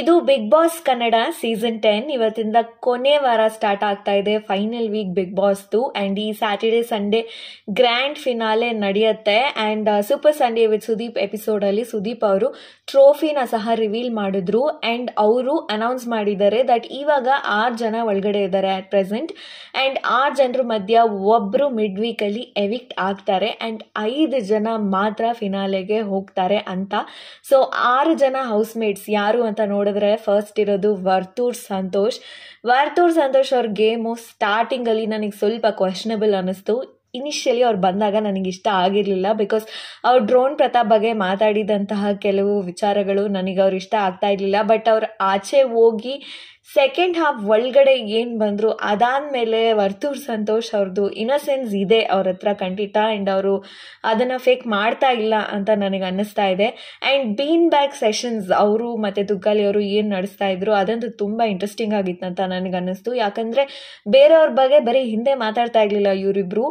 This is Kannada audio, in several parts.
ಇದು Bigg Boss Kannada season ten ಇವತ್ತಿಂದ ಕೊನೆ ವಾರ ಸ್ಟಾರ್ಟ್ ಆಗ್ತಾ ಇದೆ ಫೈನಲ್ ವೀಕ್ ಬಿಗ್ ಬಾಸ್ದು ಅಂಡ್ ಈ ಸ್ಯಾಟರ್ಡೆ ಸಂಡೇ ಗ್ರ್ಯಾಂಡ್ ಫಿನಾಲೆ ನಡೆಯುತ್ತೆ and super Sunday with Sudeep episode ಅಲ್ಲಿ ಸುದೀಪ್ ಅವರು ಟ್ರೋಫಿನ ಸಹ ರಿವೀಲ್ ಮಾಡಿದ್ರು ಅಂಡ್ ಅವರು ಅನೌನ್ಸ್ ಮಾಡಿದ್ದಾರೆ ದಟ್ ಇವಾಗ ಆರು ಜನ ಒಳಗಡೆ ಇದ್ದಾರೆ ಅಟ್ ಪ್ರೆಸೆಂಟ್ ಅಂಡ್ ಆರು ಜನರ ಮಧ್ಯ ಒಬ್ಬರು ಮಿಡ್ ವೀಕ್ ಅಲ್ಲಿ ಎವಿಕ್ಟ್ ಆಗ್ತಾರೆ ಅಂಡ್ ಐದು ಜನ ಮಾತ್ರ ಫಿನಾಲೆಗೆ ಹೋಗ್ತಾರೆ ಅಂತ ಸೊ ಆರು ಜನ ಹೌಸ್ಮೇಟ್ಸ್ ಯಾರು ಅಂತ ನೋಡಿ ನೋಡಿದ್ರೆ ಫಸ್ಟ್ ಇರೋದು ವರ್ತೂರ್ ಸಂತೋಷ್ ವರ್ತೂರ್ ಸಂತೋಷ್ ಅವ್ರ ಗೇಮು ಸ್ಟಾರ್ಟಿಂಗಲ್ಲಿ ನನಗೆ ಸ್ವಲ್ಪ ಕ್ವಶನಬಲ್ ಅನ್ನಿಸ್ತು ಇನಿಷಿಯಲಿ ಅವ್ರು ಬಂದಾಗ ನನಗೆ ಇಷ್ಟ ಆಗಿರಲಿಲ್ಲ ಬಿಕಾಸ್ ಅವ್ರ ಡ್ರೋನ್ ಪ್ರತಾಪ್ ಬಗ್ಗೆ ಮಾತಾಡಿದಂತಹ ಕೆಲವು ವಿಚಾರಗಳು ನನಗೆ ಅವ್ರು ಇಷ್ಟ ಆಗ್ತಾ ಇರಲಿಲ್ಲ ಬಟ್ ಅವ್ರು ಆಚೆ ಹೋಗಿ ಸೆಕೆಂಡ್ ಹಾಫ್ ಒಳಗಡೆ ಏನು ಬಂದರು ಅದಾದಮೇಲೆ ವರ್ತೂರ್ ಸಂತೋಷ್ ಅವ್ರದ್ದು ಇನ್ನಸೆನ್ಸ್ ಇದೆ ಅವ್ರ ಹತ್ರ ಖಂಡಿತ ಆ್ಯಂಡ್ ಅವರು ಅದನ್ನು ಫೇಕ್ ಮಾಡ್ತಾ ಇಲ್ಲ ಅಂತ ನನಗೆ ಅನ್ನಿಸ್ತಾ ಇದೆ ಆ್ಯಂಡ್ ಬೀನ್ ಬ್ಯಾಗ್ ಸೆಷನ್ಸ್ ಅವರು ಮತ್ತು ದುಗ್ಗಾಲಿ ಅವರು ಏನು ನಡೆಸ್ತಾ ಇದ್ರು ಅದಂತೂ ತುಂಬ ಇಂಟ್ರೆಸ್ಟಿಂಗ್ ಆಗಿತ್ತು ಅಂತ ನನಗೆ ಅನ್ನಿಸ್ತು ಯಾಕಂದರೆ ಬೇರೆಯವ್ರ ಬಗ್ಗೆ ಬರೀ ಹಿಂದೆ ಮಾತಾಡ್ತಾ ಇರಲಿಲ್ಲ ಇವರಿಬ್ರು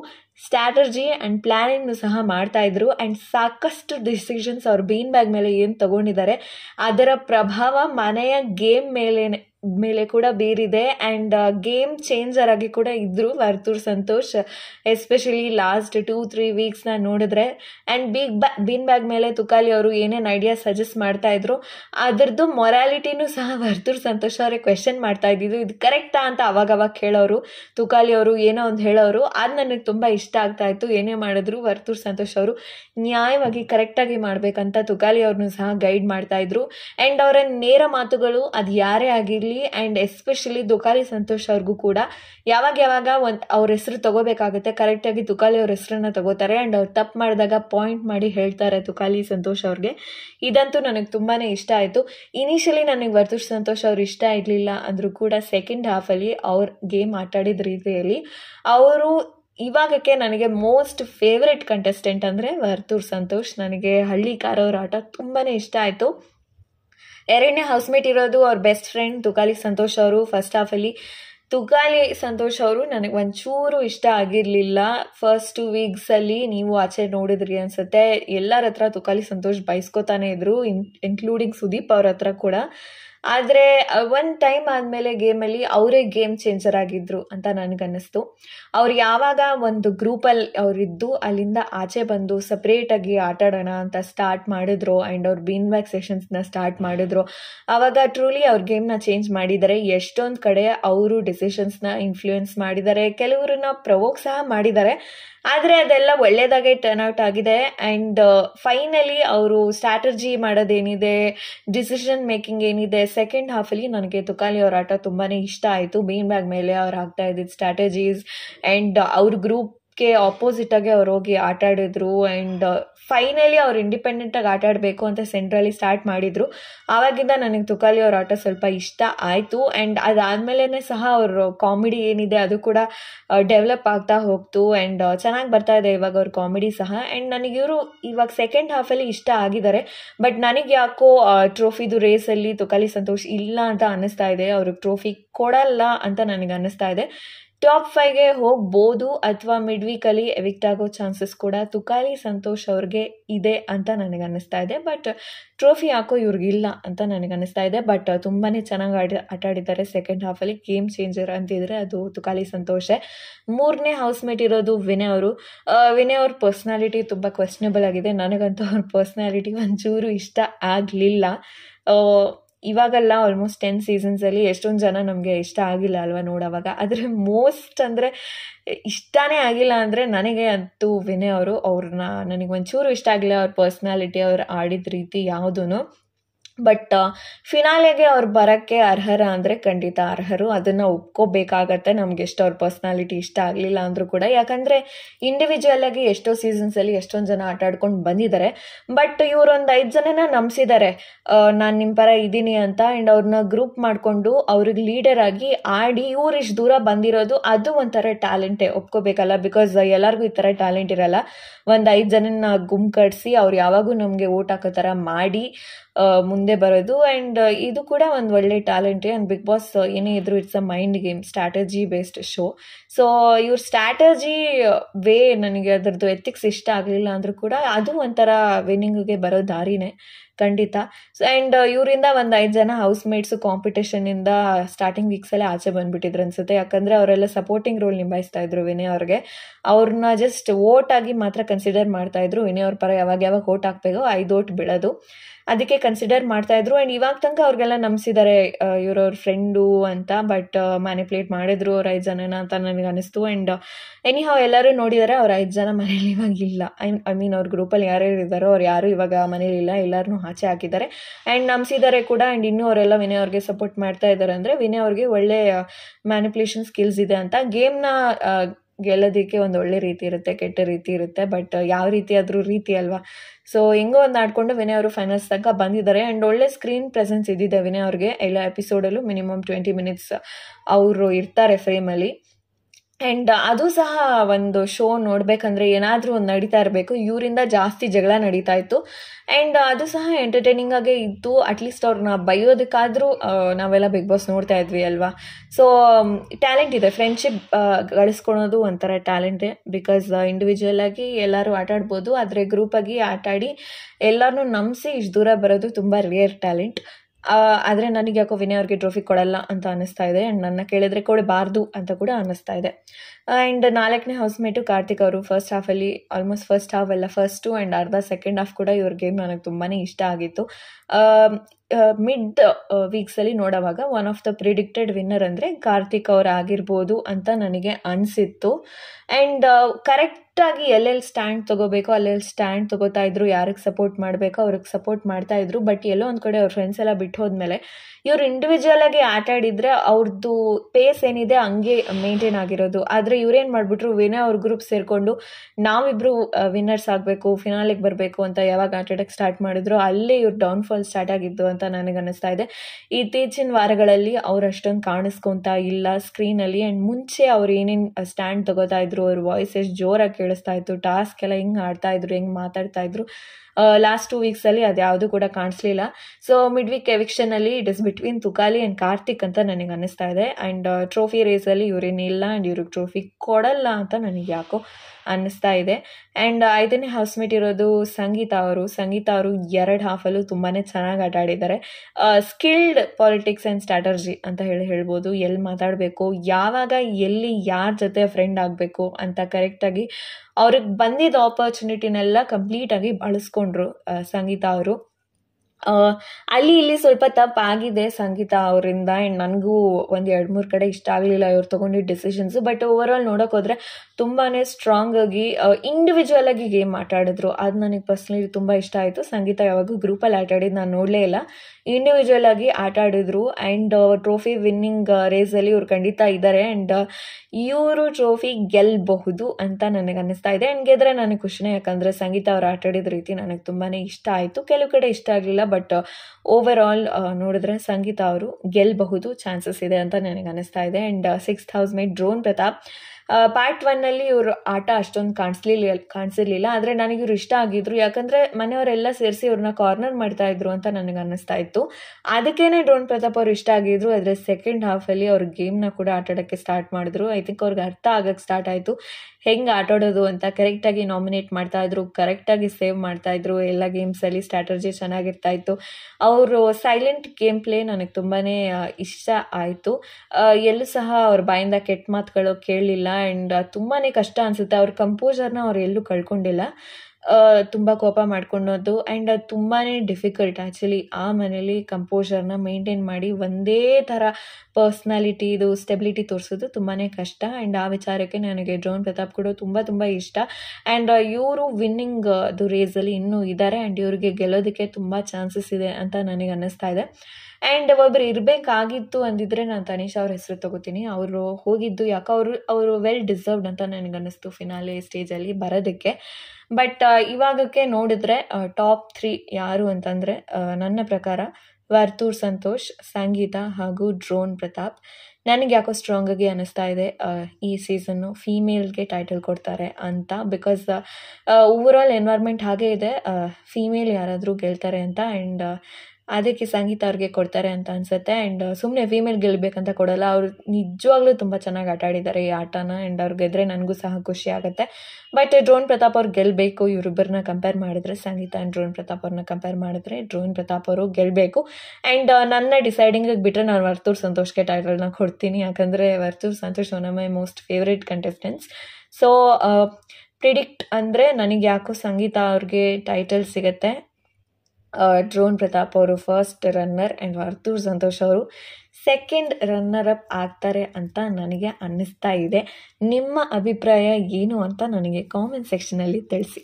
ಸ್ಟ್ರಾಟಜಿ ಆ್ಯಂಡ್ ಪ್ಲ್ಯಾನಿಂಗ್ನು ಸಹ ಮಾಡ್ತಾ ಇದ್ರು ಆ್ಯಂಡ್ ಸಾಕಷ್ಟು ಡಿಸಿಷನ್ಸ್ ಅವ್ರು ಬೀನ್ ಬ್ಯಾಗ್ ಮೇಲೆ ಏನು ತಗೊಂಡಿದ್ದಾರೆ ಅದರ ಪ್ರಭಾವ ಮನೆಯ ಗೇಮ್ ಮೇಲೇ ಮೇಲೆ ಕೂಡ ಬೀರಿದೆ ಆ್ಯಂಡ್ ಗೇಮ್ ಚೇಂಜರ್ ಆಗಿ ಕೂಡ ಇದ್ದರು Varthur Santhosh especially last two three ವೀಕ್ಸ್ನ ನೋಡಿದ್ರೆ ಆ್ಯಂಡ್ ಬಿಗ್ ಬ್ಯಾ ಬಿನ್ ಬ್ಯಾಗ್ ಮೇಲೆ ತುಕಾಲಿ ಅವರು ಏನೇನು ಐಡಿಯಾ ಸಜೆಸ್ಟ್ ಮಾಡ್ತಾ ಇದ್ರು ಅದರದ್ದು ಮೊರಾಲಿಟಿನೂ ಸಹ ವರ್ತೂರ್ ಸಂತೋಷ್ ಅವರೇ ಕ್ವೆಶನ್ ಮಾಡ್ತಾ ಇದ್ದಿದ್ದು ಇದು ಕರೆಕ್ಟಾ ಅಂತ ಅವಾಗವಾಗ ಕೇಳೋರು ತುಕಾಲಿ ಅವರು ಏನೋ ಒಂದು ಹೇಳೋರು ಅದು ನನಗೆ ತುಂಬ ಇಷ್ಟ ಆಗ್ತಾ ಇತ್ತು ಏನೇ ಮಾಡಿದ್ರು ವರ್ತೂರ್ ಸಂತೋಷ್ ಅವರು ನ್ಯಾಯವಾಗಿ ಕರೆಕ್ಟಾಗಿ ಮಾಡಬೇಕಂತ ತುಕಾಲಿ ಅವ್ರನ್ನೂ ಸಹ ಗೈಡ್ ಮಾಡ್ತಾ ಇದ್ರು ಆ್ಯಂಡ್ ಅವರ ನೇರ ಮಾತುಗಳು ಅದು ಯಾರೇ ಆಗಿರಲಿ ಆ್ಯಂಡ್ ಎಸ್ಪೆಷಲಿ ದುಕಾಲಿ ಸಂತೋಷ್ ಅವ್ರಿಗೂ ಕೂಡ ಯಾವಾಗ ಯಾವಾಗ ಒಂದು ಅವ್ರ ಹೆಸರು ತಗೋಬೇಕಾಗುತ್ತೆ ಕರೆಕ್ಟಾಗಿ ತುಕಾಲಿ ಅವ್ರ ಹೆಸರನ್ನ ತಗೋತಾರೆ ಆ್ಯಂಡ್ ಅವ್ರು ತಪ್ಪು ಮಾಡಿದಾಗ ಪಾಯಿಂಟ್ ಮಾಡಿ ಹೇಳ್ತಾರೆ ತುಕಾಲಿ ಸಂತೋಷ್ ಅವ್ರಿಗೆ ಇದಂತೂ ನನಗೆ ತುಂಬಾ ಇಷ್ಟ ಆಯಿತು ಇನಿಷಿಯಲಿ ನನಗೆ ವರ್ತುಷ್ ಸಂತೋಷ್ ಅವ್ರು ಇಷ್ಟ ಆಗಲಿಲ್ಲ ಅಂದರೂ ಕೂಡ ಸೆಕೆಂಡ್ ಹಾಫಲ್ಲಿ ಅವ್ರ ಗೇಮ್ ಆಟಾಡಿದ ರೀತಿಯಲ್ಲಿ ಅವರು ಇವಾಗಕ್ಕೆ ನನಗೆ ಮೋಸ್ಟ್ ಫೇವ್ರೆಟ್ ಕಂಟೆಸ್ಟೆಂಟ್ ಅಂದರೆ ವರ್ತೂರ್ ಸಂತೋಷ್ ನನಗೆ ಹಳ್ಳಿ ಕಾರವ್ರ ಆಟ ತುಂಬಾ ಇಷ್ಟ ಆಯಿತು ಎರಡನೇ ಹೌಸ್ಮೇಟ್ ಇರೋದು ಅವ್ರ ಬೆಸ್ಟ್ ಫ್ರೆಂಡ್ ತುಕಾಲಿ ಸಂತೋಷ್ ಅವರು ಫಸ್ಟ್ ಹಾಫಲ್ಲಿ ತುಕಾಲಿ ಸಂತೋಷ್ ಅವರು ನನಗೆ ಒಂಚೂರು ಇಷ್ಟ ಆಗಿರಲಿಲ್ಲ ಫಸ್ಟ್ ಟು ವೀಕ್ಸಲ್ಲಿ ನೀವು ಆಚೆ ನೋಡಿದ್ರಿ ಅನ್ಸುತ್ತೆ ಎಲ್ಲರ ಹತ್ರ ತುಕಾಲಿ ಸಂತೋಷ್ ಬಯಸ್ಕೋತಾನೆ ಇದ್ರು ಇನ್ ಇನ್ಕ್ಲೂಡಿಂಗ್ ಸುದೀಪ್ ಅವ್ರ ಹತ್ರ ಕೂಡ ಆದರೆ ಒಂದು ಟೈಮ್ ಆದಮೇಲೆ ಗೇಮಲ್ಲಿ ಅವರೇ ಗೇಮ್ ಚೇಂಜರ್ ಆಗಿದ್ರು ಅಂತ ನನಗನ್ನಿಸ್ತು ಅವ್ರು ಯಾವಾಗ ಒಂದು ಗ್ರೂಪಲ್ಲಿ ಅವರಿದ್ದು ಅಲ್ಲಿಂದ ಆಚೆ ಬಂದು ಸಪ್ರೇಟಾಗಿ ಆಟಾಡೋಣ ಅಂತ ಸ್ಟಾರ್ಟ್ ಮಾಡಿದ್ರು ಆ್ಯಂಡ್ ಅವ್ರು ಬೀನ್ ಬ್ಯಾಕ್ ಸೆಷನ್ಸ್ನ ಸ್ಟಾರ್ಟ್ ಮಾಡಿದ್ರು ಆವಾಗ ಟ್ರೂಲಿ ಅವ್ರ ಗೇಮ್ನ ಚೇಂಜ್ ಮಾಡಿದ್ದಾರೆ ಎಷ್ಟೊಂದು ಕಡೆ ಅವರು ಡಿಸಿಷನ್ಸ್ನ ಇನ್ಫ್ಲೂಯೆನ್ಸ್ ಮಾಡಿದ್ದಾರೆ ಕೆಲವರನ್ನ ಪ್ರವೋಕ್ ಸಹ ಮಾಡಿದ್ದಾರೆ ಆದರೆ ಅದೆಲ್ಲ ಒಳ್ಳೆಯದಾಗೆ ಟರ್ನ್ ಔಟ್ ಆಗಿದೆ ಆ್ಯಂಡ್ ಫೈನಲಿ ಅವರು ಸ್ಟ್ರಾಟಜಿ ಮಾಡೋದೇನಿದೆ ಡಿಸಿಷನ್ ಮೇಕಿಂಗ್ ಏನಿದೆ ಸೆಕೆಂಡ್ ಹಾಫಲ್ಲಿ ನನಗೆ ತುಕಾಲಿ ಅವರ ಆಟ ತುಂಬಾ ಇಷ್ಟ ಆಯಿತು ಬೇನ್ ಬ್ಯಾಗ್ ಮೇಲೆ ಅವ್ರು ಹಾಕ್ತಾ ಇದ್ದಿದ್ದ ಸ್ಟ್ರಾಟಜೀಸ್ ಆ್ಯಂಡ್ ಅವ್ರ ಗ್ರೂಪ್ಗೆ ಆಪೋಸಿಟಾಗಿ ಅವ್ರು ಹೋಗಿ ಆಡಿದ್ರು ಆ್ಯಂಡ್ ಫೈನಲಿ ಅವ್ರು ಇಂಡಿಪೆಂಡೆಂಟಾಗಿ ಆಟ ಆಡಬೇಕು ಅಂತ ಸೆಂಟ್ರಲ್ಲಿ ಸ್ಟಾರ್ಟ್ ಮಾಡಿದರು ಆವಾಗಿಂದ ನನಗೆ ತುಕಾಲಿ ಅವ್ರ ಆಟ ಸ್ವಲ್ಪ ಇಷ್ಟ ಆಯಿತು ಆ್ಯಂಡ್ ಅದಾದಮೇಲೆ ಸಹ ಅವ್ರ ಕಾಮಿಡಿ ಏನಿದೆ ಅದು ಕೂಡ ಡೆವಲಪ್ ಆಗ್ತಾ ಹೋಗ್ತು ಆ್ಯಂಡ್ ಚೆನ್ನಾಗಿ ಬರ್ತಾ ಇದೆ ಇವಾಗ ಅವ್ರ ಕಾಮಿಡಿ ಸಹ ಆ್ಯಂಡ್ ನನಗೆ ಇವರು ಇವಾಗ ಸೆಕೆಂಡ್ ಹಾಫಲ್ಲಿ ಇಷ್ಟ ಆಗಿದ್ದಾರೆ ಬಟ್ ನನಗೆ ಯಾಕೋ ಟ್ರೋಫಿದು ರೇಸಲ್ಲಿ ತುಕಾಲಿ ಸಂತೋಷ್ ಇಲ್ಲ ಅಂತ ಅನ್ನಿಸ್ತಾ ಇದೆ ಅವ್ರಿಗೆ ಟ್ರೋಫಿ ಕೊಡಲ್ಲ ಅಂತ ನನಗೆ ಅನ್ನಿಸ್ತಾ ಇದೆ ಟಾಪ್ ಫೈವ್ಗೆ ಹೋಗ್ಬೋದು ಅಥವಾ ಮಿಡ್ ವೀಕಲ್ಲಿ ಎವಿಕ್ಟ್ ಆಗೋ ಚಾನ್ಸಸ್ ಕೂಡ ತುಕಾಲಿ ಸಂತೋಷ್ ಅವ್ರಿಗೆ ಇವ್ರಿಗೆ ಇದೆ ಅಂತ ನನಗೆ ಅನ್ನಿಸ್ತಾ ಇದೆ ಬಟ್ ಟ್ರೋಫಿ ಯಾಕೋ ಇಲ್ಲ ಅಂತ ನನಗೆ ಅನ್ನಿಸ್ತಾ ಇದೆ ಬಟ್ ತುಂಬಾ ಚೆನ್ನಾಗಿ ಆಡಿ ಆಟ ಆಡಿದ್ದಾರೆ ಸೆಕೆಂಡ್ ಹಾಫಲ್ಲಿ ಗೇಮ್ ಚೇಂಜರ್ ಅಂತಿದ್ರೆ ಅದು ತುಕಾಲಿ ಸಂತೋಷ ಮೂರನೇ ಹೌಸ್ಮೇಟ್ ಇರೋದು ವಿನಯ್ ಅವರು ವಿನಯ್ ಅವ್ರ ಪರ್ಸ್ನಾಲಿಟಿ ತುಂಬ ಕ್ವೆಶ್ನಬಲ್ ಆಗಿದೆ ನನಗಂತೂ ಅವ್ರ ಪರ್ಸ್ನಾಲಿಟಿ ಒಂಚೂರು ಇಷ್ಟ ಆಗಲಿಲ್ಲ ಇವಾಗೆಲ್ಲ ಆಲ್ಮೋಸ್ಟ್ ಟೆನ್ ಸೀಸನ್ಸಲ್ಲಿ ಎಷ್ಟೊಂದು ಜನ ನಮಗೆ ಇಷ್ಟ ಆಗಿಲ್ಲ ಅಲ್ವಾ ನೋಡೋವಾಗ ಆದರೆ ಮೋಸ್ಟ್ ಅಂದರೆ ಇಷ್ಟನೇ ಆಗಿಲ್ಲ ಅಂದರೆ ನನಗೆ ಅಂತೂ ವಿನಯ್ ಅವರು ಅವ್ರನ್ನ ನನಗೆ ಒಂಚೂರು ಇಷ್ಟ ಆಗಿಲ್ಲ ಅವ್ರ ಪರ್ಸ್ನಾಲಿಟಿ ಅವ್ರು ಆಡಿದ ರೀತಿ ಯಾವುದೂ ಬಟ್ ಫಿನಾಲೆಗೆ uh, ಅವ್ರು ಬರೋಕ್ಕೆ ಅರ್ಹರ ಅಂದರೆ ಖಂಡಿತ ಅರ್ಹರು ಅದನ್ನು ಒಪ್ಕೋಬೇಕಾಗತ್ತೆ ನಮ್ಗೆ ಎಷ್ಟು ಅವ್ರ ಪರ್ಸ್ನಾಲಿಟಿ ಇಷ್ಟ ಆಗಲಿಲ್ಲ ಅಂದರೂ ಕೂಡ ಯಾಕಂದರೆ ಇಂಡಿವಿಜುವಲ್ ಆಗಿ ಎಷ್ಟೋ ಸೀಸನ್ಸಲ್ಲಿ ಎಷ್ಟೊಂದು ಜನ ಆಟ ಆಡ್ಕೊಂಡು ಬಂದಿದ್ದಾರೆ ಬಟ್ ಇವರೊಂದು ಐದು ಜನನ ನಂಬಿಸಿದ್ದಾರೆ ನಾನು ನಿಮ್ಮ ಪರ ಇದ್ದೀನಿ ಅಂತ ಆ್ಯಂಡ್ ಅವ್ರನ್ನ ಗ್ರೂಪ್ ಮಾಡಿಕೊಂಡು ಅವ್ರಿಗೆ ಲೀಡರ್ ಆಗಿ ಆಡಿ ಇವ್ರು ಇಷ್ಟು ದೂರ ಬಂದಿರೋದು ಅದು ಒಂಥರ ಟ್ಯಾಲೆಂಟೇ ಒಪ್ಕೋಬೇಕಲ್ಲ ಬಿಕಾಸ್ ಎಲ್ಲರಿಗೂ ಈ ಥರ ಟ್ಯಾಲೆಂಟ್ ಇರಲ್ಲ ಒಂದು ಐದು ಜನನ ಗುಂಪು ಅವ್ರು ಯಾವಾಗೂ ನಮಗೆ ಓಟ್ ಹಾಕೋ ಥರ ಮಾಡಿ ಮುಂದೆ ಬರೋದು ಆ್ಯಂಡ್ ಇದು ಕೂಡ ಒಂದು ಒಳ್ಳೆ ಟ್ಯಾಲೆಂಟ್ ಅಂಡ್ ಬಿಗ್ ಬಾಸ್ ಏನೇ ಇದ್ರು it's a mind game strategy based show so ಇವ್ರ ಸ್ಟ್ರಾಟಜಿ ವೇ ನನಗೆ ಅದರದ್ದು ಎಥಿಕ್ಸ್ ಇಷ್ಟ ಆಗಲಿಲ್ಲ ಅಂದರೂ ಕೂಡ ಅದು ಒಂಥರ ವಿನ್ನಿಂಗ್ಗೆ ಬರೋ ದಾರಿನೇ ಖಂಡಿತ ಸೊ ಆ್ಯಂಡ್ uh, ಇವರಿಂದ ಒಂದು ಐದು ಜನ ಹೌಸ್ ಮೇಟ್ಸು ಇಂದ ಸ್ಟಾರ್ಟಿಂಗ್ ವೀಕ್ಸಲ್ಲೇ ಆಚೆ ಬಂದುಬಿಟ್ಟಿದ್ರು ಅನ್ಸುತ್ತೆ ಯಾಕಂದರೆ ಅವರೆಲ್ಲ ಸಪೋರ್ಟಿಂಗ್ ರೋಲ್ ನಿಭಾಯಿಸ್ತಾ ಇದ್ರು ವಿನಯ್ ಅವ್ರಿಗೆ ಅವ್ರನ್ನ ಜಸ್ಟ್ ವೋಟ್ ಆಗಿ ಮಾತ್ರ ಕನ್ಸಿಡರ್ ಮಾಡ್ತಾ ಇದ್ರು ವಿನಯ್ ಅವ್ರ ಪರ ಯಾವಾಗ ಯಾವಾಗ ವೋಟ್ ಹಾಕ್ಬೇಕು ಐದು ಓಟ್ ಬಿಡೋದು ಅದಕ್ಕೆ ಕನ್ಸಿಡರ್ ಮಾಡ್ತಾ ಇದ್ರು ಆ್ಯಂಡ್ ಇವಾಗ ತನಕ ಅವ್ರಿಗೆಲ್ಲ ನಂಬಿಸಿದ್ದಾರೆ ಇವ್ರವ್ರ ಫ್ರೆಂಡು ಅಂತ ಬಟ್ ಮ್ಯಾನಿಪ್ಯುಲೇಟ್ ಮಾಡಿದ್ರು ಅವ್ರ ಐದು ಜನನ ಅಂತ ನನಗೆ ಅನಿಸ್ತು ಆ್ಯಂಡ್ ಎನಿ ಹಾವ್ ಎಲ್ಲರೂ ನೋಡಿದ್ದಾರೆ ಅವ್ರ ಐದು ಜನ ಮನೇಲಿ ಇವಾಗ ಇಲ್ಲ ಐ ಐ ಮೀನ್ ಅವ್ರ ಗ್ರೂಪಲ್ಲಿ ಯಾರ್ಯಾರು ಇದ್ದಾರೋ ಅವ್ರು ಯಾರು ಇವಾಗ ಮನೇಲಿ ಇಲ್ಲ ಎಲ್ಲರನ್ನೂ ಆಚೆ ಹಾಕಿದ್ದಾರೆ ಆ್ಯಂಡ್ ನಂಬಿಸಿದ್ದಾರೆ ಕೂಡ ಆ್ಯಂಡ್ ಇನ್ನೂ ಅವರೆಲ್ಲ ವಿನಯ್ ಅವ್ರಿಗೆ ಸಪೋರ್ಟ್ ಮಾಡ್ತಾ ಇದ್ದಾರೆ ಅಂದರೆ ವಿನಯ್ ಅವ್ರಿಗೆ ಒಳ್ಳೆ ಮ್ಯಾನಿಪ್ಯುಲೇಷನ್ ಸ್ಕಿಲ್ಸ್ ಇದೆ ಅಂತ ಗೇಮ್ನ ಗೆಲ್ಲೋದಕ್ಕೆ ಒಂದು ಒಳ್ಳೆ ರೀತಿ ಇರುತ್ತೆ ಕೆಟ್ಟ ರೀತಿ ಇರುತ್ತೆ ಬಟ್ ಯಾವ ರೀತಿ ಆದರೂ ರೀತಿ ಅಲ್ವಾ ಸೊ ಹೆಂಗೋ ಒಂದು ಆಡ್ಕೊಂಡು ವಿನಯ್ ಅವರು ಫೈನಲ್ಸ್ ತನಕ ಬಂದಿದ್ದಾರೆ ಆ್ಯಂಡ್ ಒಳ್ಳೆ ಸ್ಕ್ರೀನ್ ಪ್ರೆಸೆನ್ಸ್ ಇದ್ದಿದೆ ವಿನಯ್ ಅವ್ರಿಗೆ ಎಲ್ಲ ಎಪಿಸೋಡಲ್ಲೂ ಮಿನಿಮಮ್ ಟ್ವೆಂಟಿ ಮಿನಿಟ್ಸ್ ಅವರು ಇರ್ತಾರೆ ಫ್ರೇಮಲ್ಲಿ ಆ್ಯಂಡ್ ಅದು ಸಹ ಒಂದು ಶೋ ನೋಡಬೇಕಂದ್ರೆ ಏನಾದರೂ ಒಂದು ನಡೀತಾ ಇರಬೇಕು ಇವರಿಂದ ಜಾಸ್ತಿ ಜಗಳ ನಡೀತಾ ಇತ್ತು ಆ್ಯಂಡ್ ಅದು ಸಹ ಎಂಟರ್ಟೈನಿಂಗ್ ಆಗೇ ಇತ್ತು ಅಟ್ಲೀಸ್ಟ್ ಅವ್ರನ್ನ ಬೈಯೋದಕ್ಕಾದರೂ ನಾವೆಲ್ಲ ಬಿಗ್ ಬಾಸ್ ನೋಡ್ತಾ ಇದ್ವಿ ಅಲ್ವಾ ಸೊ ಟ್ಯಾಲೆಂಟ್ um, ಇದೆ ಫ್ರೆಂಡ್ಶಿಪ್ ಗಳಿಸ್ಕೊಳೋದು ಒಂಥರ ಟ್ಯಾಲೆಂಟೇ ಬಿಕಾಸ್ ಇಂಡಿವಿಜುವಲ್ ಆಗಿ ಎಲ್ಲರೂ ಆಟ ಆಡ್ಬೋದು ಆದರೆ ಗ್ರೂಪಾಗಿ ಆಟ ಆಡಿ ಎಲ್ಲರನ್ನೂ ನಂಬಿಸಿ ಇಷ್ಟು ದೂರ ಬರೋದು ತುಂಬ ರೇರ್ ಟ್ಯಾಲೆಂಟ್ ಆದರೆ ನನಗೆ ಯಾಕೋ ವಿನಯ್ ಅವ್ರಿಗೆ ಟ್ರೋಫಿ ಕೊಡಲ್ಲ ಅಂತ ಅನ್ನಿಸ್ತಾ ಇದೆ ಆ್ಯಂಡ್ ನನ್ನ ಕೇಳಿದರೆ ಕೊಡಬಾರ್ದು ಅಂತ ಕೂಡ ಅನ್ನಿಸ್ತಾ ಇದೆ ಆ್ಯಂಡ್ ನಾಲ್ಕನೇ ಹೌಸ್ಮೇಟು ಕಾರ್ತಿಕ್ ಅವರು ಫಸ್ಟ್ ಹಾಫಲ್ಲಿ ಆಲ್ಮೋಸ್ಟ್ ಫಸ್ಟ್ ಹಾಫ್ ಎಲ್ಲ ಫಸ್ಟು ಆ್ಯಂಡ್ ಅರ್ಧ ಸೆಕೆಂಡ್ ಹಾಫ್ ಕೂಡ ಇವ್ರ ಗೇಮ್ ನನಗೆ ತುಂಬಾ ಇಷ್ಟ ಆಗಿತ್ತು ಮಿಡ್ ವೀಕ್ಸಲ್ಲಿ ನೋಡೋವಾಗ one of the predicted winner ಅಂದರೆ ಕಾರ್ತಿಕ್ ಅವ್ರು ಆಗಿರ್ಬೋದು ಅಂತ ನನಗೆ ಅನಿಸಿತ್ತು ಆ್ಯಂಡ್ ಕರೆಕ್ಟ್ ಕರೆಕ್ಟಾಗಿ ಎಲ್ಲೆಲ್ಲಿ ಸ್ಟ್ಯಾಂಡ್ ತಗೋಬೇಕು ಅಲ್ಲೆಲ್ಲಿ ಸ್ಟ್ಯಾಂಡ್ ತೊಗೋತಾ ಇದ್ರು ಯಾರಿಗೆ ಸಪೋರ್ಟ್ ಮಾಡಬೇಕೋ ಅವ್ರಿಗೆ ಸಪೋರ್ಟ್ ಮಾಡ್ತಾ ಇದ್ರು ಬಟ್ ಎಲ್ಲೋ ಒಂದು ಕಡೆ ಅವ್ರ ಫ್ರೆಂಡ್ಸ್ ಎಲ್ಲ ಬಿಟ್ಟು ಹೋದ್ಮೇಲೆ ಇವ್ರು ಇಂಡಿವಿಜುವಲ್ ಆಗಿ ಆಟ ಆಡಿದ್ರೆ ಅವ್ರದ್ದು ಪೇಸ್ ಏನಿದೆ ಹಂಗೆ ಮೇಂಟೈನ್ ಆಗಿರೋದು ಆದರೆ ಇವ್ರೇನು ಮಾಡ್ಬಿಟ್ರು ವಿನ ಅವ್ರ ಗ್ರೂಪ್ ಸೇರಿಕೊಂಡು ನಾವಿಬ್ರು ವಿನ್ನರ್ಸ್ ಆಗಬೇಕು ಫಿನಾಲಿಗೆ ಬರಬೇಕು ಅಂತ ಯಾವಾಗ ಆಟ ಸ್ಟಾರ್ಟ್ ಮಾಡಿದ್ರು ಅಲ್ಲೇ ಇವ್ರು ಡೌನ್ಫಾಲ್ ಸ್ಟಾರ್ಟ್ ಆಗಿದ್ದು ಅಂತ ಅನಿಸ್ತಾ ಇದೆ ಇತ್ತೀಚಿನ ವಾರಗಳಲ್ಲಿ ಅವ್ರು ಅಷ್ಟೊಂದು ಕಾಣಿಸ್ಕೊತಾ ಇಲ್ಲ ಸ್ಕ್ರೀನಲ್ಲಿ ಆ್ಯಂಡ್ ಮುಂಚೆ ಅವ್ರು ಏನೇನು ಸ್ಟ್ಯಾಂಡ್ ತಗೋತಾ ಇದ್ರು ಅವ್ರ ವಾಯ್ಸ್ ಎಷ್ಟು ಜೋರಾಗಿ ಕೇಳಿಸ್ತಾ ಇತ್ತು ಟಾಸ್ಕ್ ಎಲ್ಲ ಹೆಂಗೆ ಆಡ್ತಾ ಇದ್ರು ಹೆಂಗೆ ಮಾತಾಡ್ತಾ ಇದ್ರು ಲಾಸ್ಟ್ ಟೂ ವೀಕ್ಸಲ್ಲಿ ಅದು ಯಾವುದೂ ಕೂಡ ಕಾಣಿಸ್ಲಿಲ್ಲ ಸೊ ಮಿಡ್ ವೀಕ್ ಎವಿಕ್ಷನಲ್ಲಿ it is between Tukali and Karthik ಅಂತ ನನಗೆ ಅನ್ನಿಸ್ತಾ ಇದೆ ಆ್ಯಂಡ್ ಟ್ರೋಫಿ ರೇಸಲ್ಲಿ ಇಲ್ಲ ಆ್ಯಂಡ್ ಇವ್ರಿಗೆ ಟ್ರೋಫಿ ಕೊಡಲ್ಲ ಅಂತ ನನಗೆ ಯಾಕೋ ಅನ್ನಿಸ್ತಾ ಇದೆ ಆ್ಯಂಡ್ ಐದನೇ ಹೌಸ್ಮೇಟ್ ಇರೋದು ಸಂಗೀತ ಅವರು ಸಂಗೀತ ಅವರು ಎರಡು ಹಾಫಲ್ಲೂ ತುಂಬಾ ಚೆನ್ನಾಗಿ ಆಟ ಆಡಿದ್ದಾರೆ ಸ್ಕಿಲ್ಡ್ ಪಾಲಿಟಿಕ್ಸ್ ಆ್ಯಂಡ್ ಸ್ಟ್ರಾಟರ್ಜಿ ಅಂತ ಹೇಳಿ ಹೇಳ್ಬೋದು ಎಲ್ಲಿ ಮಾತಾಡಬೇಕು ಯಾವಾಗ ಎಲ್ಲಿ ಯಾರ ಜೊತೆ ಫ್ರೆಂಡ್ ಆಗಬೇಕು ಅಂತ ಕರೆಕ್ಟಾಗಿ ಅವ್ರಿಗೆ ಬಂದಿದ್ದ ಆಪರ್ಚುನಿಟಿನೆಲ್ಲ ಕಂಪ್ಲೀಟಾಗಿ ಬಳಸ್ಕೊ ಸಂಗೀತ ಅವರು ಅಲ್ಲಿ ಇಲ್ಲಿ ಸ್ವಲ್ಪ ತಪ್ಪಾಗಿದೆ ಸಂಗೀತ ಅವರಿಂದ ಆ್ಯಂಡ್ ನನಗೂ ಒಂದು ಎರಡು ಮೂರು ಕಡೆ ಇಷ್ಟ ಆಗಲಿಲ್ಲ ಇವ್ರು ತೊಗೊಂಡಿದ್ದ ಡಿಸಿಷನ್ಸು ಬಟ್ ಓವರ್ ಆಲ್ ನೋಡೋಕೆ ಹೋದರೆ ತುಂಬಾ ಸ್ಟ್ರಾಂಗ್ ಆಗಿ ಇಂಡಿವಿಜುವಲ್ ಆಗಿ ಗೇಮ್ ಆಟಾಡಿದ್ರು ಅದು ನನಗೆ ಪರ್ಸ್ನಲಿ ತುಂಬ ಇಷ್ಟ ಆಯಿತು ಸಂಗೀತ ಯಾವಾಗ ಗ್ರೂಪಲ್ಲಿ ಅಲ್ಲಿ ಆಟಾಡಿದ್ ನಾನು ನೋಡಲೇ ಇಲ್ಲ ಇಂಡಿವಿಜುವಲ್ ಆಗಿ ಆಟ ಆಡಿದ್ರು ಆ್ಯಂಡ್ ಟ್ರೋಫಿ ವಿನ್ನಿಂಗ್ ರೇಸಲ್ಲಿ ಇವರು ಖಂಡಿತ ಇದ್ದಾರೆ ಆ್ಯಂಡ್ uh, ಇವರು ಟ್ರೋಫಿ ಗೆಲ್ಲಬಹುದು ಅಂತ ನನಗೆ ಅನ್ನಿಸ್ತಾ ಇದೆ ಆ್ಯಂಡ್ ಗೆದ್ರೆ ನನಗೆ ಖುಷಿನೇ ಯಾಕಂದರೆ ಸಂಗೀತ ಅವ್ರು ಆಟ ಆಡಿದ ರೀತಿ ನನಗೆ ತುಂಬಾ ಇಷ್ಟ ಆಯಿತು ಕೆಲವು ಕಡೆ ಇಷ್ಟ ಆಗಲಿಲ್ಲ ಬಟ್ ಓವರ್ ಆಲ್ ನೋಡಿದ್ರೆ ಸಂಗೀತ ಅವರು ಗೆಲ್ಲಬಹುದು ಚಾನ್ಸಸ್ ಇದೆ ಅಂತ ನನಗೆ ಅನಿಸ್ತಾ ಇದೆ and six house mate drone Prathap part ಒನ್ನಲ್ಲಿ ಇವರು ಆಟ ಅಷ್ಟೊಂದು ಕಾಣಿಸ್ಲಿಲ್ಲ ಕಾಣಿಸಿರ್ಲಿಲ್ಲ ಆದರೆ ನನಗೆ ಇವ್ರು ಇಷ್ಟ ಆಗಿದ್ರು ಯಾಕಂದರೆ ಮನೆಯವರೆಲ್ಲ ಸೇರಿಸಿ ಇವ್ರನ್ನ ಕಾರ್ನರ್ ಮಾಡ್ತಾ ಇದ್ರು ಅಂತ ನನಗೆ ಅನ್ನಿಸ್ತಾ ಇತ್ತು ಅದಕ್ಕೇನೆ ಡ್ರೋನ್ ಪ್ರತಾಪ್ ಅವರು ಇಷ್ಟ ಆಗಿದ್ರು ಆದರೆ ಸೆಕೆಂಡ್ ಹಾಫಲ್ಲಿ ಅವ್ರ ಗೇಮ್ನ ಕೂಡ ಆಟಾಡೋಕ್ಕೆ ಸ್ಟಾರ್ಟ್ ಮಾಡಿದ್ರು ಐ ಥಿಂಕ್ ಅವ್ರಿಗೆ ಅರ್ಥ ಆಗಕ್ಕೆ ಸ್ಟಾರ್ಟ್ ಆಯಿತು ಹೆಂಗೆ ಆಟಾಡೋದು ಅಂತ ಕರೆಕ್ಟಾಗಿ ನಾಮಿನೇಟ್ ಮಾಡ್ತಾ ಇದ್ರು ಕರೆಕ್ಟಾಗಿ ಸೇವ್ ಮಾಡ್ತಾ ಇದ್ರು ಎಲ್ಲ ಗೇಮ್ಸಲ್ಲಿ ಸ್ಟ್ರಾಟಜಿ ಚೆನ್ನಾಗಿರ್ತಾ ಇತ್ತು ಅವರು ಸೈಲೆಂಟ್ ಗೇಮ್ ಪ್ಲೇ ನನಗೆ ತುಂಬಾ ಇಷ್ಟ ಆಯಿತು ಎಲ್ಲೂ ಸಹ ಅವ್ರ ಬಾಯಿಂದ ಕೆಟ್ಟ ಮಾತುಗಳು ಕೇಳಲಿಲ್ಲ ಆ್ಯಂಡ್ ತುಂಬಾ ಕಷ್ಟ ಅನಿಸುತ್ತೆ ಅವ್ರ ಕಂಪೋಸರ್ನ ಅವ್ರು ಎಲ್ಲೂ ಕಳ್ಕೊಂಡಿಲ್ಲ ತುಂಬ ಕೋಪ ಮಾಡ್ಕೊಳ್ಳೋದು ಆ್ಯಂಡ್ ಅದು ತುಂಬಾ ಡಿಫಿಕಲ್ಟ್ ಆ್ಯಕ್ಚುಲಿ ಆ ಮನೇಲಿ ಕಂಪೋಸರ್ನ ಮೇಂಟೈನ್ ಮಾಡಿ ಒಂದೇ ಥರ ಪರ್ಸ್ನಾಲಿಟಿದು ಸ್ಟೆಬಿಲಿಟಿ ತೋರಿಸೋದು ತುಂಬಾ ಕಷ್ಟ ಆ್ಯಂಡ್ ಆ ವಿಚಾರಕ್ಕೆ ನನಗೆ ಡ್ರೋನ್ ಪ್ರತಾಪ್ ಕೂಡ ತುಂಬ ತುಂಬ ಇಷ್ಟ ಆ್ಯಂಡ್ ಇವರು ವಿನ್ನಿಂಗ್ ಅದು ರೇಸಲ್ಲಿ ಇನ್ನೂ ಇದ್ದಾರೆ ಆ್ಯಂಡ್ ಇವರಿಗೆ ಗೆಲ್ಲೋದಕ್ಕೆ ತುಂಬ ಚಾನ್ಸಸ್ ಇದೆ ಅಂತ ನನಗೆ ಅನ್ನಿಸ್ತಾ ಇದೆ ಆ್ಯಂಡ್ ಒಬ್ಬರು ಇರಬೇಕಾಗಿತ್ತು ಅಂದಿದ್ರೆ ನಾನು ತನೀಶ್ ಅವ್ರ ಹೆಸರು ತಗೋತೀನಿ ಅವರು ಹೋಗಿದ್ದು ಯಾಕೆ ಅವರು ಅವರು ವೆಲ್ ಡಿಸರ್ವ್ಡ್ ಅಂತ ನನಗನ್ನಿಸ್ತು ಫಿನಾಲೆ ಸ್ಟೇಜಲ್ಲಿ ಬರೋದಕ್ಕೆ ಬಟ್ uh, ಇವಾಗಕ್ಕೆ ನೋಡಿದ್ರೆ ಟಾಪ್ ತ್ರೀ ಯಾರು ಅಂತಂದರೆ ನನ್ನ ಪ್ರಕಾರ ವರ್ತೂರ್ ಸಂತೋಷ್ ಸಂಗೀತ ಹಾಗೂ ಡ್ರೋನ್ ಪ್ರತಾಪ್ ನನಗೆ ಯಾಕೋ ಸ್ಟ್ರಾಂಗಾಗಿ ಅನ್ನಿಸ್ತಾ ಇದೆ ಈ ಸೀಸನ್ನು ಫೀಮೇಲ್ಗೆ ಟೈಟಲ್ ಕೊಡ್ತಾರೆ ಅಂತ ಬಿಕಾಸ್ ಓವರ್ ಆಲ್ ಎನ್ವೈರ್ಮೆಂಟ್ ಹಾಗೆ ಇದೆ ಫೀಮೇಲ್ ಯಾರಾದರೂ ಗೆಲ್ತಾರೆ ಅಂತ ಆ್ಯಂಡ್ ಅದಕ್ಕೆ ಸಂಗೀತ ಅವ್ರಿಗೆ ಕೊಡ್ತಾರೆ ಅಂತ ಅನ್ಸುತ್ತೆ ಆ್ಯಂಡ್ ಸುಮ್ಮನೆ ಫೀಮೇಲ್ ಗೆಲ್ಲಬೇಕಂತ ಕೊಡಲ್ಲ ಅವರು ನಿಜವಾಗ್ಲೂ ತುಂಬ ಚೆನ್ನಾಗಿ ಆಟ ಆಡಿದ್ದಾರೆ ಈ ಆಟನ ಆ್ಯಂಡ್ ಅವ್ರು ಗೆದ್ರೆ ನನಗೂ ಸಹ ಖುಷಿ ಆಗುತ್ತೆ ಬಟ್ ಡ್ರೋನ್ ಪ್ರತಾಪ್ ಅವ್ರು ಗೆಲ್ಲಬೇಕು ಇವರಿಬ್ಬರನ್ನ ಕಂಪೇರ್ ಮಾಡಿದ್ರೆ ಸಂಗೀತ ಆ್ಯಂಡ್ ಡ್ರೋನ್ ಪ್ರತಾಪ್ ಅವ್ರನ್ನ ಕಂಪೇರ್ ಮಾಡಿದ್ರೆ ಡ್ರೋನ್ ಪ್ರತಾಪ್ ಅವರು ಗೆಲ್ಲಬೇಕು ಆ್ಯಂಡ್ ನನ್ನ ಡಿಸೈಡಿಂಗಿಗೆ ಬಿಟ್ಟರೆ ನಾನು ವರ್ತೂರ್ ಸಂತೋಷ್ಗೆ ಟೈಟಲ್ನ ಕೊಡ್ತೀನಿ ಯಾಕಂದರೆ Varthur Santhosh one of my most favourite contestants so predict ಅಂದರೆ ನನಗೆ ಯಾಕೋ ಸಂಗೀತ ಅವ್ರಿಗೆ ಟೈಟಲ್ ಸಿಗುತ್ತೆ ಡ್ರೋನ್ ಪ್ರತಾಪ್ ಅವರು first runner and Varthur Santhosh ಅವರು ಸೆಕೆಂಡ್ ರನ್ನರ್ ಅಪ್ ಆಗ್ತಾರೆ ಅಂತ ನನಗೆ ಅನ್ನಿಸ್ತಾ ಇದೆ ನಿಮ್ಮ ಅಭಿಪ್ರಾಯ ಏನು ಅಂತ ನನಗೆ ಕಾಮೆಂಟ್ ಸೆಕ್ಷನಲ್ಲಿ ತಿಳಿಸಿ